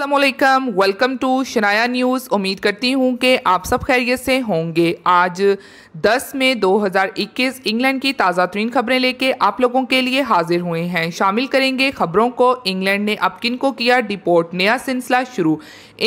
Aslam welcome to Shanaya news उम्मीद करती हूँ कि आप सब खैरियत से होंगे आज 10 मई 2021 इंग्लैंड की ताज़ा तरीन खबरें लेके आप लोगों के लिए हाजिर हुए हैं शामिल करेंगे खबरों को इंग्लैंड ने अब किन को किया डिपोर्ट नया सिलसिला शुरू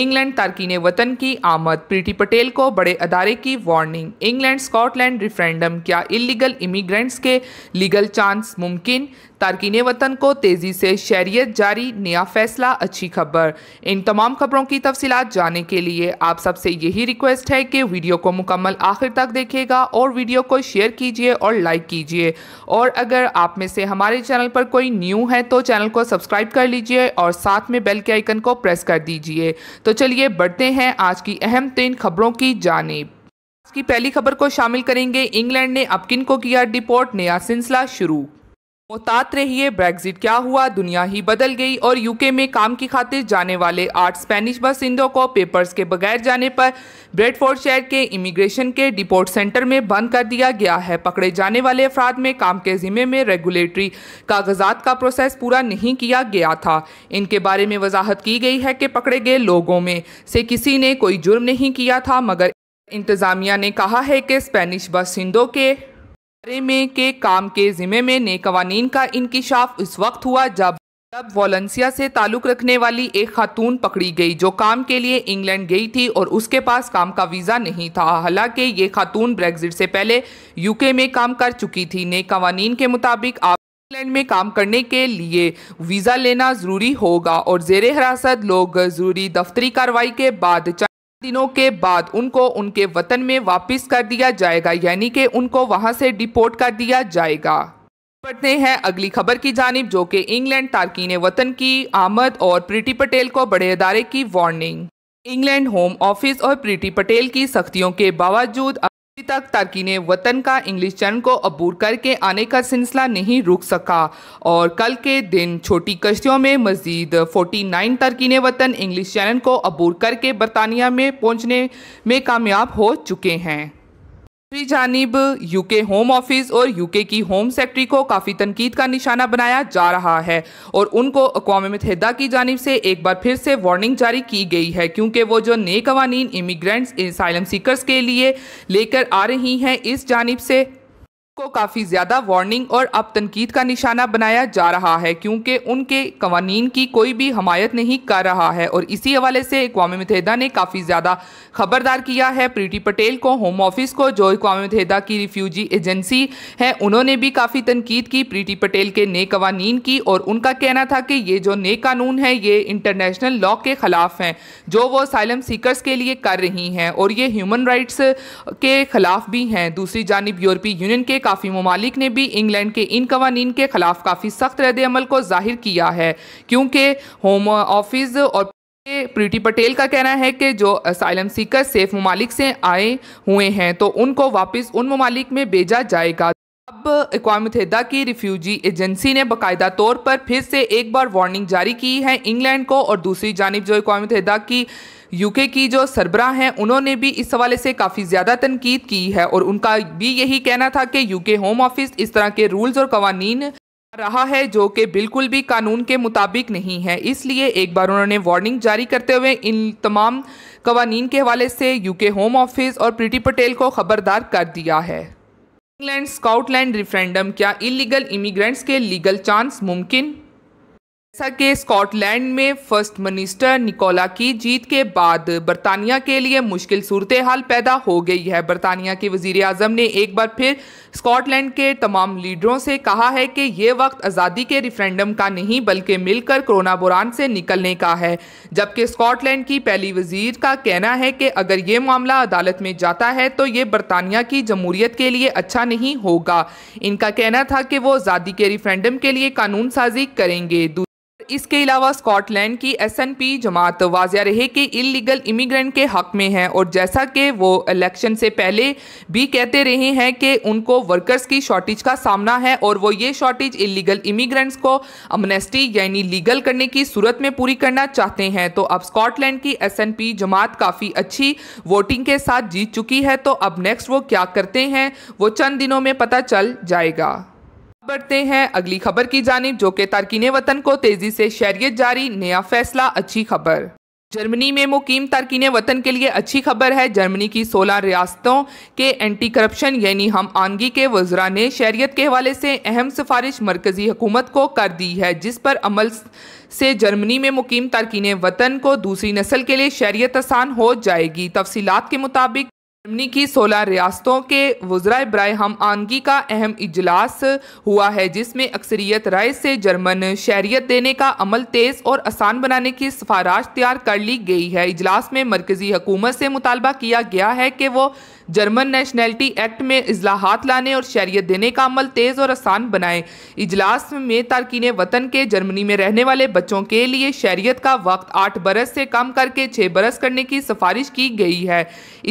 इंग्लैंड तारकिन वतन की आमद प्रीति पटेल को बड़े अदारे की वार्निंग इंग्लैंड स्कॉटलैंड रिफ्रेंडम क्या इलीगल इमीग्रेंट्स के लीगल चांस मुमकिन तारकिन वतन को तेज़ी से शहरीत जारी नया फैसला अच्छी खबर इन तमाम खबरों की तफसीत जानने के लिए आप सबसे यही रिक्वेस्ट है कि वीडियो को मुकम्मल आखिर तक देखेगा और वीडियो को शेयर कीजिए और लाइक कीजिए और अगर आप में से हमारे चैनल पर कोई न्यू है तो चैनल को सब्सक्राइब कर लीजिए और साथ में बेल के आइकन को प्रेस कर दीजिए तो चलिए बढ़ते हैं आज की अहम तीन खबरों की जानब आज की पहली खबर को शामिल करेंगे इंग्लैंड ने अपकिन को किया डिपोर्ट नया सिलसिला शुरू मोहतात रहिए ब्रेग्जिट क्या हुआ दुनिया ही बदल गई और यूके में काम की खातिर जाने वाले आठ स्पेनिश बासिंदों को पेपर्स के बगैर जाने पर शहर के इमिग्रेशन के डिपोर्ट सेंटर में बंद कर दिया गया है पकड़े जाने वाले अफराद में काम के जिम्मे में रेगुलेटरी कागजात का प्रोसेस पूरा नहीं किया गया था इनके बारे में वजाहत की गई है कि पकड़े गए लोगों में से किसी ने कोई जुर्म नहीं किया था मगर इंतज़ामिया ने कहा है कि स्पेनिश बासिंदों के में के काम के जिम्मे में नए कवानीन का इंकशाफ उस वक्त हुआ जब जब वॉलंसिया से ताल्लुक़ रखने वाली एक खातून पकड़ी गई जो काम के लिए इंग्लैंड गई थी और उसके पास काम का वीज़ा नहीं था हालांकि ये खातून ब्रेग्जिट से पहले यूके में काम कर चुकी थी नए कवानीन के मुताबिक आप इंग्लैंड में काम करने के लिए वीज़ा लेना ज़रूरी होगा और जेर हिरासत लोग ज़रूरी दफ्तरी कार्रवाई के बाद दिनों के बाद उनको उनके वतन में वापस कर दिया जाएगा यानी कि उनको वहां से डिपोर्ट कर दिया जाएगा बढ़ते हैं अगली खबर की जानब जो कि इंग्लैंड तारकिन वतन की आमद और प्रीति पटेल को बड़े अदारे की वार्निंग इंग्लैंड होम ऑफिस और प्रीति पटेल की सख्तियों के बावजूद तक तारकिन वतन का इंग्लिश चैनल को अबूर करके आने का सिलसिला नहीं रुक सका और कल के दिन छोटी कश्तियों में मजीद 49 तारकिन वतन इंग्लिश चैनल को अबूर करके बरतानिया में पहुंचने में कामयाब हो चुके हैं दूसरी जानब यूके होम ऑफिस और यूके की होम सेक्रेटरी को काफ़ी तनकीद का निशाना बनाया जा रहा है और उनको अकवा मतहदा की जानब से एक बार फिर से वार्निंग जारी की गई है क्योंकि वो जो नए कवानीन इमिग्रेंट्स इसाइलम सीकर्स के लिए लेकर आ रही हैं इस जानब से को काफ़ी ज़्यादा वार्निंग और अब तनकीद का निशाना बनाया जा रहा है क्योंकि उनके कवानीन की कोई भी हमायत नहीं कर रहा है और इसी हवाले से अकवा मतहदा ने काफ़ी ज़्यादा खबरदार किया है प्रीति पटेल को होम ऑफिस को जो अकवा मतहदा की रिफ्यूजी एजेंसी है उन्होंने भी काफ़ी तनकीद की प्रीति पटेल के नए कवानीन की और उनका कहना था कि ये जो नए कानून है ये इंटरनेशनल लॉ के ख़िलाफ़ हैं जो वो साइलम सीकरस के लिए कर रही हैं और ये ह्यूमन राइट्स के ख़िलाफ़ भी हैं दूसरी जानब यूरोपीय यूनियन के काफ़ी ममालिक ने भी इंग्लैंड के इन कवानी के खिलाफ काफ़ी सख्त रद्द अमल को जाहिर किया है क्योंकि होम ऑफिस और प्रीति पटेल का कहना है कि जो असाइलम सीकर सेफ ममालिक से आए हुए हैं तो उनको वापस उन ममालिक में भेजा जाएगा अब अकवा मुतहदा की रिफ्यूजी एजेंसी ने बाकायदा तौर पर फिर से एक बार वार्निंग जारी की है इंग्लैंड को और दूसरी जानब जो अकवा मुतहदा की यूके की जो सरबरा हैं उन्होंने भी इस हवाले से काफ़ी ज़्यादा तनकीद की है और उनका भी यही कहना था कि यूके होम ऑफिस इस तरह के रूल्स और कवानी रहा है जो कि बिल्कुल भी कानून के मुताबिक नहीं है इसलिए एक बार उन्होंने वार्निंग जारी करते हुए इन तमाम कवानीन के हवाले से यूके होम ऑफिस और प्रीति पटेल को खबरदार कर दिया है इंग्लैंड स्काउटलैंड रिफ्रेंडम क्या इलीगल इमिग्रेंट्स के लीगल चांस मुमकिन जैसा कि स्कॉटलैंड में फर्स्ट मिनिस्टर निकोला की जीत के बाद बरतानिया के लिए मुश्किल सूरत हाल पैदा हो गई है बरतानिया के वजीर अजम ने एक बार फिर स्कॉटलैंड के तमाम लीडरों से कहा है कि ये वक्त आज़ादी के रिफ्रेंडम का नहीं बल्कि मिलकर कोरोना बुरान से निकलने का है जबकि स्कॉटलैंड की पहली वजीर का कहना है कि अगर ये मामला अदालत में जाता है तो ये बरतानिया की जमहूरीत के लिए अच्छा नहीं होगा इनका कहना था कि वो आज़ादी के रिफ्रेंडम के लिए कानून साजी करेंगे इसके अलावा स्कॉटलैंड की एसएनपी जमात वाजिया रहे कि इलीगल इमिग्रेंट के हक में है और जैसा कि वो इलेक्शन से पहले भी कहते रहे हैं कि उनको वर्कर्स की शॉर्टेज का सामना है और वो ये शॉर्टेज इलीगल इमिग्रेंट्स को अमनेस्टी यानी लीगल करने की सूरत में पूरी करना चाहते हैं तो अब स्कॉटलैंड की पी जमात काफ़ी अच्छी वोटिंग के साथ जीत चुकी है तो अब नेक्स्ट वो क्या करते हैं वो चंद दिनों में पता चल जाएगा बढ़ते हैं अगली खबर की जानब जो कि तारकिन वतन को तेजी से शहरियत जारी नया फैसला अच्छी खबर जर्मनी में मुकीम तारकिन वतन के लिए अच्छी खबर है जर्मनी की 16 रियासतों के एंटी करप्शन यानी हम आनगी के वज्रा ने शहरीत के हवाले से अहम सिफारिश मरकजी हुकूमत को कर दी है जिस पर अमल से जर्मनी में मुकीम तारकिन वतन को दूसरी नस्ल के लिए शहरीत आसान हो जाएगी तफसीत के मुताबिक जर्मनी की सोलह रियासतों के वज्रा ब्राय आनगी का अहम इजलास हुआ है जिसमें अक्सरियत राय से जर्मन शहरीत देने का अमल तेज़ और आसान बनाने की सिफारश तैयार कर ली गई है इजलास में मरकजी हकूमत से मुतालबा किया गया है कि वो जर्मन नेशनैलिटी एक्ट में अजलाहत लाने और शहरीत देने का अमल तेज़ और आसान बनाएं इजलास में तारकिन वतन के जर्मनी में रहने वाले बच्चों के लिए शहरीत का वक्त आठ बरस से कम करके छः बरस करने की सिफारिश की गई है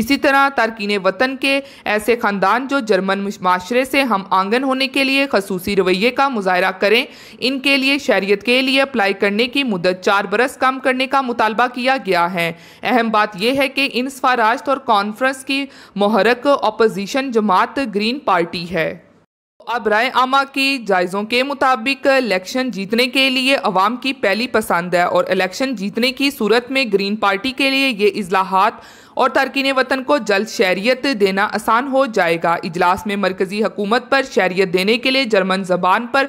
इसी तरह तारकिन वतन के ऐसे ख़ानदान जो जर्मन माशरे से हम आंगन होने के लिए खसूसी रवैये का मुजाहरा करें इनके लिए शहरीत के लिए अप्लाई करने की मुदत चार बरस कम करने का मुतालबा किया गया है अहम बात यह है कि इन सफाराश्त और कॉन्फ्रेंस की मोहरक अपोजिशन जमात ग्रीन पार्टी है अब राय आमा के जायज़ों के मुताबिक इलेक्शन जीतने के लिए अवाम की पहली पसंद है और इलेक्शन जीतने की सूरत में ग्रीन पार्टी के लिए ये अजलाहत और तरकिन वतन को जल्द शहरीत देना आसान हो जाएगा इजलास में मरकज़ी हकूमत पर शहरीत देने के लिए जर्मन जबान पर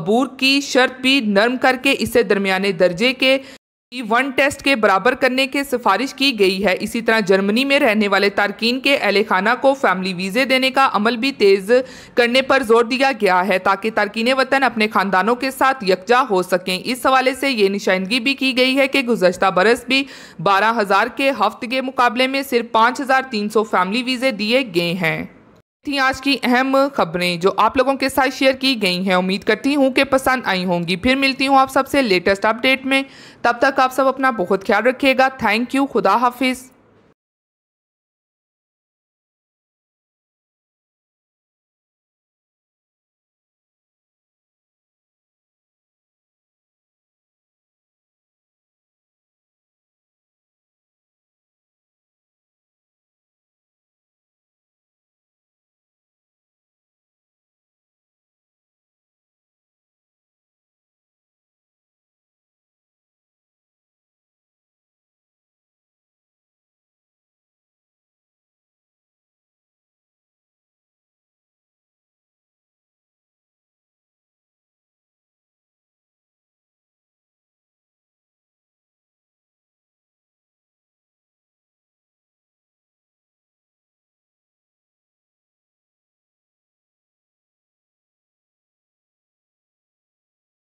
अबूर की शर्त भी नर्म करके इसे दरमिया दर्जे के वन टेस्ट के बराबर करने की सिफारिश की गई है इसी तरह जर्मनी में रहने वाले तारकिन के अहल खाना को फैमिली वीज़े देने का अमल भी तेज़ करने पर जोर दिया गया है ताकि तारकिन वतन अपने ख़ानदानों के साथ यकजा हो सकें इस हवाले से ये निशानदगी भी की गई है कि गुजशत बरस भी बारह हज़ार के हफ्त के मुकाबले में सिर्फ पाँच हज़ार तीन सौ फैमिली वीज़े दिए गए हैं थी आज की अहम खबरें जो आप लोगों के साथ शेयर की गई हैं उम्मीद करती हूँ कि पसंद आई होंगी फिर मिलती हूँ आप सबसे लेटेस्ट अपडेट में तब तक आप सब अपना बहुत ख्याल रखिएगा थैंक यू खुदा हाफिज़